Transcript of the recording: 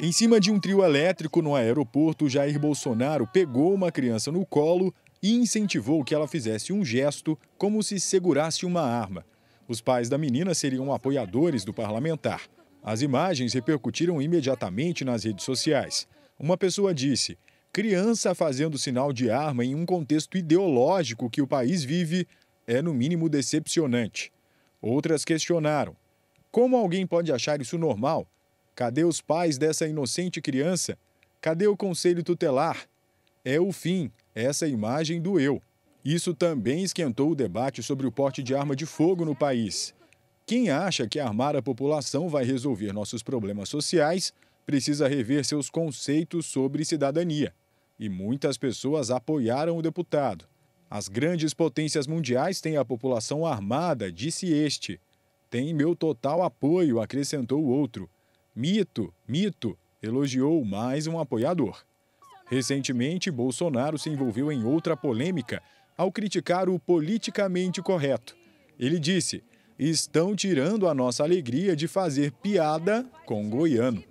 Em cima de um trio elétrico no aeroporto, Jair Bolsonaro pegou uma criança no colo e incentivou que ela fizesse um gesto como se segurasse uma arma. Os pais da menina seriam apoiadores do parlamentar. As imagens repercutiram imediatamente nas redes sociais. Uma pessoa disse: criança fazendo sinal de arma em um contexto ideológico que o país vive é, no mínimo, decepcionante. Outras questionaram: como alguém pode achar isso normal? Cadê os pais dessa inocente criança? Cadê o conselho tutelar? É o fim, essa é imagem do eu. Isso também esquentou o debate sobre o porte de arma de fogo no país. Quem acha que armar a população vai resolver nossos problemas sociais precisa rever seus conceitos sobre cidadania. E muitas pessoas apoiaram o deputado. As grandes potências mundiais têm a população armada, disse este. Tem meu total apoio, acrescentou o outro. Mito, mito, elogiou mais um apoiador. Recentemente, Bolsonaro se envolveu em outra polêmica ao criticar o politicamente correto. Ele disse: estão tirando a nossa alegria de fazer piada com goiano.